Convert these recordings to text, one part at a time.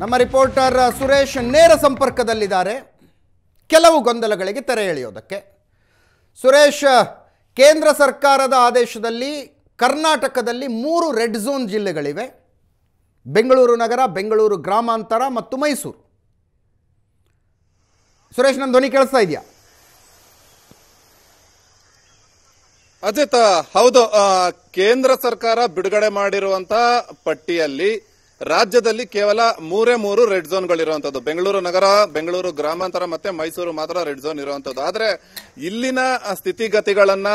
ನಮ್ಮ ರಿಪೋರ್ಟರ್ ಸುರೇಶ್ ನೇರ ಸಂಪರ್ಕದಲ್ಲಿದ್ದಾರೆ ಕೆಲವು ಗೊಂದಲಗಳಿಗೆ ತೆರೆ ಎಳೆಯೋದಕ್ಕೆ ಸುರೇಶ್ ಕೇಂದ್ರ ಸರ್ಕಾರದ ಆದೇಶದಲ್ಲಿ ಕರ್ನಾಟಕದಲ್ಲಿ ಮೂರು ರೆಡ್ ಝೋನ್ ಜಿಲ್ಲೆಗಳಿವೆ ಬೆಂಗಳೂರು ನಗರ ಬೆಂಗಳೂರು ಗ್ರಾಮಾಂತರ ಮತ್ತು ಮೈಸೂರು ಸುರೇಶ್ ನನ್ನ ಧ್ವನಿ ಕೇಳಿಸ್ತಾ ಇದೆಯಾ ಅಜಿತ್ ಹೌದು ಕೇಂದ್ರ ಸರ್ಕಾರ ಬಿಡುಗಡೆ ಮಾಡಿರುವಂತಹ ಪಟ್ಟಿಯಲ್ಲಿ ರಾಜ್ಯದಲ್ಲಿ ಕೇವಲ ಮೂರೇ ಮೂರು ರೆಡ್ ಝೋನ್ ಗಳಿರುವಂತದ್ದು ಬೆಂಗಳೂರು ನಗರ ಬೆಂಗಳೂರು ಗ್ರಾಮಾಂತರ ಮತ್ತೆ ಮೈಸೂರು ಮಾತ್ರ ರೆಡ್ ಝೋನ್ ಇರುವಂತದ್ದು ಆದ್ರೆ ಇಲ್ಲಿನ ಸ್ಥಿತಿಗತಿಗಳನ್ನ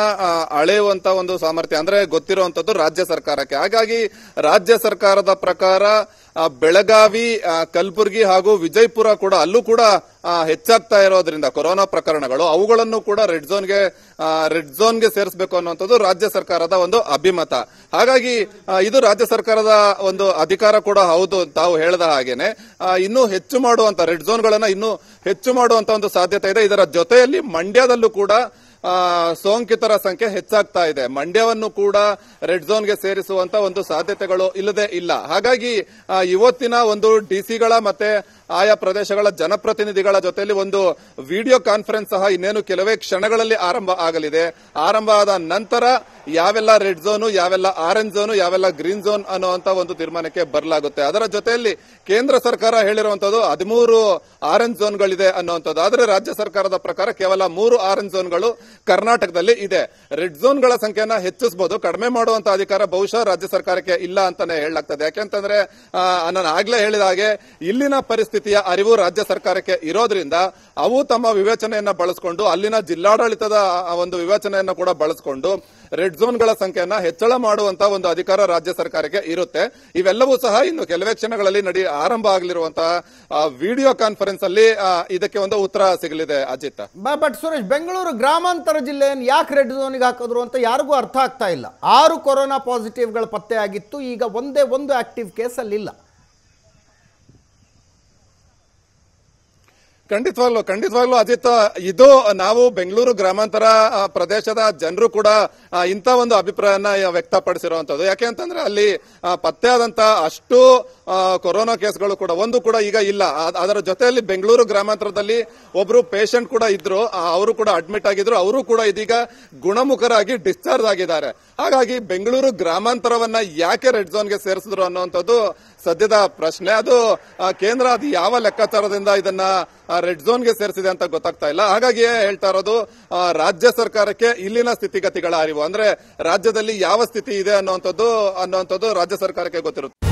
ಅಳೆಯುವಂತ ಒಂದು ಸಾಮರ್ಥ್ಯ ಅಂದ್ರೆ ಗೊತ್ತಿರುವಂತದ್ದು ರಾಜ್ಯ ಸರ್ಕಾರಕ್ಕೆ ಹಾಗಾಗಿ ರಾಜ್ಯ ಸರ್ಕಾರದ ಪ್ರಕಾರ ಬೆಳಗಾವಿ ಕಲಬುರಗಿ ಹಾಗೂ ವಿಜಯಪುರ ಕೂಡ ಅಲ್ಲೂ ಕೂಡ ಹೆಚ್ಚಾಗ್ತಾ ಇರೋದ್ರಿಂದ ಕೊರೋನಾ ಪ್ರಕರಣಗಳು ಅವುಗಳನ್ನು ಕೂಡ ರೆಡ್ ಝೋನ್ಗೆ ರೆಡ್ ಝೋನ್ಗೆ ಸೇರಿಸಬೇಕು ಅನ್ನುವಂಥದ್ದು ರಾಜ್ಯ ಸರ್ಕಾರದ ಒಂದು ಅಭಿಮತ ಹಾಗಾಗಿ ಇದು ರಾಜ್ಯ ಸರ್ಕಾರದ ಒಂದು ಅಧಿಕಾರ ಕೂಡ ಹೌದು ತಾವು ಹೇಳದ ಹಾಗೇನೆ ಇನ್ನೂ ಹೆಚ್ಚು ಮಾಡುವಂತ ರೆಡ್ ಝೋನ್ಗಳನ್ನು ಇನ್ನೂ ಹೆಚ್ಚು ಮಾಡುವಂತ ಒಂದು ಸಾಧ್ಯತೆ ಇದೆ ಇದರ ಜೊತೆಯಲ್ಲಿ ಮಂಡ್ಯದಲ್ಲೂ ಕೂಡ ಸೋಂಕಿತರ ಸಂಖ್ಯೆ ಹೆಚ್ಚಾಗ್ತಾ ಇದೆ ಮಂಡ್ಯವನ್ನು ಕೂಡ ರೆಡ್ ಝೋನ್ಗೆ ಸೇರಿಸುವಂತ ಒಂದು ಸಾಧ್ಯತೆಗಳು ಇಲ್ಲದೆ ಇಲ್ಲ ಹಾಗಾಗಿ ಇವತ್ತಿನ ಒಂದು ಡಿಸಿಗಳ ಮತ್ತೆ ಆಯಾ ಪ್ರದೇಶಗಳ ಜನಪ್ರತಿನಿಧಿಗಳ ಜೊತೆಯಲ್ಲಿ ಒಂದು ವಿಡಿಯೋ ಕಾನ್ಫರೆನ್ಸ್ ಸಹ ಇನ್ನೇನು ಕೆಲವೇ ಕ್ಷಣಗಳಲ್ಲಿ ಆರಂಭ ಆಗಲಿದೆ ಆರಂಭ ಆದ ನಂತರ ಯಾವೆಲ್ಲ ರೆಡ್ ಝೋನು ಯಾವೆಲ್ಲ ಆರೆಂಜ್ ಝೋನು ಯಾವೆಲ್ಲ ಗ್ರೀನ್ ಝೋನ್ ಅನ್ನುವಂತ ಒಂದು ತೀರ್ಮಾನಕ್ಕೆ ಬರಲಾಗುತ್ತೆ ಅದರ ಜೊತೆಯಲ್ಲಿ ಕೇಂದ್ರ ಸರ್ಕಾರ ಹೇಳಿರುವಂತದ್ದು ಹದಿಮೂರು ಆರೆಂಜ್ ಝೋನ್ಗಳಿದೆ ಅನ್ನುವಂಥದ್ದು ಆದರೆ ರಾಜ್ಯ ಸರ್ಕಾರದ ಪ್ರಕಾರ ಕೇವಲ ಮೂರು ಆರೆಂಜ್ ಝೋನ್ಗಳು ಕರ್ನಾಟಕದಲ್ಲಿ ಇದೆ ರೆಡ್ ಝೋನ್ಗಳ ಸಂಖ್ಯೆಯನ್ನ ಹೆಚ್ಚಿಸಬಹುದು ಕಡಿಮೆ ಮಾಡುವಂತಹ ಅಧಿಕಾರ ಬಹುಶಃ ರಾಜ್ಯ ಸರ್ಕಾರಕ್ಕೆ ಇಲ್ಲ ಅಂತಾನೆ ಹೇಳಲಾಗ್ತದೆ ಯಾಕೆಂತಂದ್ರೆ ನಾನು ಆಗ್ಲೇ ಹೇಳಿದ ಹಾಗೆ ಇಲ್ಲಿನ ಪರಿಸ್ಥಿತಿ ಪರಿಸ್ಥಿತಿಯ ಅರಿವು ರಾಜ್ಯ ಸರ್ಕಾರಕ್ಕೆ ಇರೋದ್ರಿಂದ ಅವು ತಮ್ಮ ವಿವೇಚನೆಯನ್ನ ಬಳಸಿಕೊಂಡು ಅಲ್ಲಿನ ಜಿಲ್ಲಾಡಳಿತದ ಒಂದು ವಿವೇಚನೆಯನ್ನ ಕೂಡ ಬಳಸಿಕೊಂಡು ರೆಡ್ ಝೋನ್ಗಳ ಸಂಖ್ಯೆಯನ್ನ ಹೆಚ್ಚಳ ಮಾಡುವಂತಹ ಒಂದು ಅಧಿಕಾರ ರಾಜ್ಯ ಸರ್ಕಾರಕ್ಕೆ ಇರುತ್ತೆ ಇವೆಲ್ಲವೂ ಸಹ ಇನ್ನು ಕೆಲವೇ ಕ್ಷಣಗಳಲ್ಲಿ ನಡಿ ಆರಂಭ ಆಗಲಿರುವಂತಹ ವಿಡಿಯೋ ಕಾನ್ಫರೆನ್ಸ್ ಅಲ್ಲಿ ಇದಕ್ಕೆ ಒಂದು ಉತ್ತರ ಸಿಗಲಿದೆ ಅಜಿತ್ ಬಟ್ ಸುರೇಶ್ ಬೆಂಗಳೂರು ಗ್ರಾಮಾಂತರ ಜಿಲ್ಲೆಯನ್ನು ಯಾಕೆ ರೆಡ್ ಝೋನ್ಗೆ ಹಾಕಿದ್ರು ಅಂತ ಯಾರಿಗೂ ಅರ್ಥ ಆಗ್ತಾ ಇಲ್ಲ ಆರು ಕೊರೋನಾ ಪಾಸಿಟಿವ್ ಪತ್ತೆ ಆಗಿತ್ತು ಈಗ ಒಂದೇ ಒಂದು ಆಕ್ಟಿವ್ ಕೇಸ್ ಅಲ್ಲಿ ಇಲ್ಲ ಖಂಡಿತವಾಗ್ಲು ಖಂಡಿತವಾಗ್ಲು ಅಜಿತ್ ಇದು ನಾವು ಬೆಂಗಳೂರು ಗ್ರಾಮಾಂತರ ಪ್ರದೇಶದ ಜನರು ಕೂಡ ಇಂಥ ಒಂದು ಅಭಿಪ್ರಾಯನ ವ್ಯಕ್ತಪಡಿಸಿರುವಂತದ್ದು ಯಾಕೆ ಅಂತಂದ್ರೆ ಅಲ್ಲಿ ಪತ್ತೆ ಆದಂತ ಅಷ್ಟು ಕೊರೋನಾ ಕೇಸ್ಗಳು ಕೂಡ ಒಂದು ಕೂಡ ಈಗ ಇಲ್ಲ ಅದರ ಜೊತೆಯಲ್ಲಿ ಬೆಂಗಳೂರು ಗ್ರಾಮಾಂತರದಲ್ಲಿ ಒಬ್ರು ಪೇಷಂಟ್ ಕೂಡ ಇದ್ರು ಅವರು ಕೂಡ ಅಡ್ಮಿಟ್ ಆಗಿದ್ರು ಅವರು ಕೂಡ ಇದೀಗ ಗುಣಮುಖರಾಗಿ ಡಿಸ್ಚಾರ್ಜ್ ಆಗಿದ್ದಾರೆ ಹಾಗಾಗಿ ಬೆಂಗಳೂರು ಗ್ರಾಮಾಂತರವನ್ನ ಯಾಕೆ ರೆಡ್ ಝೋನ್ಗೆ ಸೇರಿಸಿದ್ರು ಅನ್ನುವಂಥದ್ದು ಸದ್ಯದ ಪ್ರಶ್ನೆ ಅದು ಕೇಂದ್ರ ಅದು ಯಾವ ಲೆಕ್ಕಾಚಾರದಿಂದ ಇದನ್ನ ರೆಡ್ ಝೋನ್ಗೆ ಸೇರಿಸಿದೆ ಅಂತ ಗೊತ್ತಾಗ್ತಾ ಇಲ್ಲ ಹಾಗಾಗಿ ಹೇಳ್ತಾ ಇರೋದು ರಾಜ್ಯ ಸರ್ಕಾರಕ್ಕೆ ಇಲ್ಲಿನ ಸ್ಥಿತಿಗತಿಗಳ ಅರಿವು ಅಂದ್ರೆ ರಾಜ್ಯದಲ್ಲಿ ಯಾವ ಸ್ಥಿತಿ ಇದೆ ಅನ್ನುವಂಥದ್ದು ಅನ್ನುವಂಥದ್ದು ರಾಜ್ಯ ಸರ್ಕಾರಕ್ಕೆ ಗೊತ್ತಿರುತ್ತೆ